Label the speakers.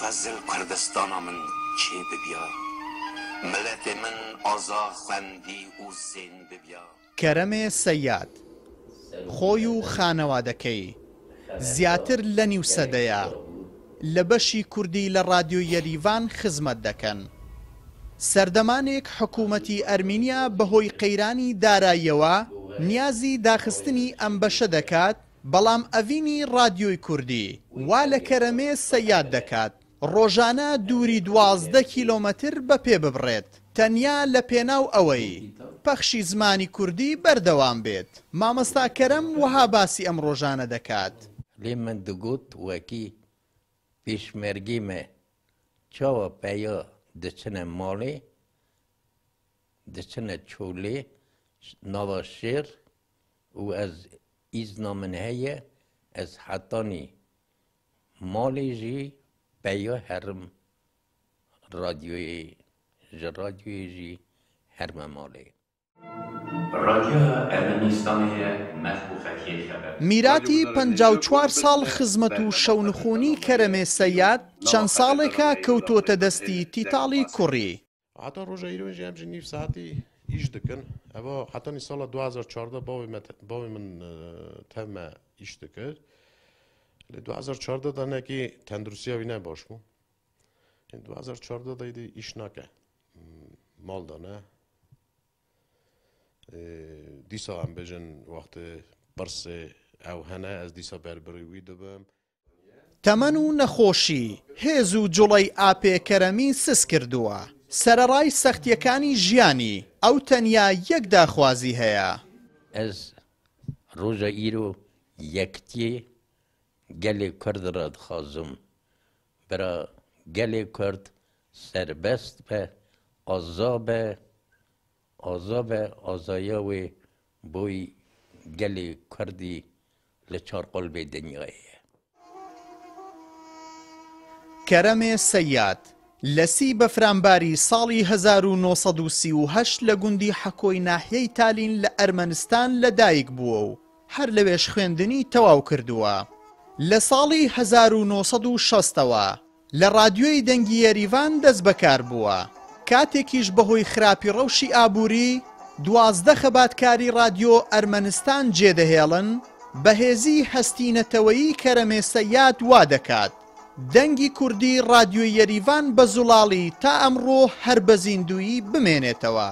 Speaker 1: xwezil Kurdistana min çê bibiya Milletê min aza xwendî û zên bibiya
Speaker 2: Keremê seyyad خۆی و خانەوادەکەی زیاتر لە نیوسەدەیە لە بەشی کوردی لە رادیۆ یەریڤان خزمەت دەکەن سەردەمانێک حکوومەتی ئەرمینیا بەهۆی قەیرانی داراییەوە نیازی داخستنی ئەم بەشە دەکات بەڵام ئەڤینی رادیۆی کوردی وا لە کەرەمێ سەیاد دەکات ڕۆژانە دووری دوازدە کیلۆمەتر بە پێ ببڕێت تەنیا لە پێناو ئەوەی پەخشی زمانی کوردی بەردەوام بێت
Speaker 1: مامەستاکەرم وها باسی ئەم ڕۆژانە دەکات لێ من دەگوت وەکی پیشمەرگیمە چاوە پەیە دەچنە ماڵێ دەچنە چۆلێ ناڵە شێر و ئەز ئیزنا من هەیە ئەس حەتانی ماڵێ ژی بەیە هەرم رادیۆی ji radyoyê jî herme malê.
Speaker 2: میراتی پچوار ساڵ خزمەت و شەونخۆنی کەرەمێ سەیاد چەند ساڵێکە کەوتۆتە دەستی تیتاڵی کوڕی
Speaker 3: هاتە ڕۆژە ئیرۆژی ئەم ژنیف ساتی ئیش دکن ئەوە حتەنی ساڵە 2014 باوی من تەمە ئیش دکرد لە 2014 دەنێکی تەندروسیەوی نەبش بوو 2014 دەیدی ئیش ناکە ماڵدانە دیسا ئەم بێژن وەختە بەرسێ ئەو هەنە ئەس دیسا بەربڕیوی دەبم
Speaker 2: تەمەەن و نەخۆشی هێز و جوڵی ئاپێکەرەمی سس کردووە سەرڕای
Speaker 1: سەختیەکانی ژیانی ئەو تەنیا یەک داخوازی هەیە ئەس ڕۆژە ئیر و یەکتی gelê Kurd re dixwazim bira gelê Kurd serbest be azabe azabe azaya wê boî gelê Kurdî li çarqolbê dinyayê ye.
Speaker 2: کەرەمێ سەیات لە سی بەفرانباری ساڵی 1938 لە گوندی حەکۆی ناحیەی تالین لە ئەرمەنستان لەدایک بووە و هەر لەوێش خوێندنی تەواو کردووە. لە ساڵی 1960ەوە لە رادیۆی دەنگی یەریڤان دەست بەکار بووە کاتێکیش بەهۆی خراپی ڕەوشی ئابووری دوازدە خەباتکاری رادیۆ ئەرمەنستان جێدەهێڵن بەهێزی هەستینەتەوەیی کەرەمێسەیات وا دەکات دەنگی کوردی رادیۆ یەریڤان بە زوڵاڵی تا ئەمڕۆ هەر بە زیندویی بمێنێتەوە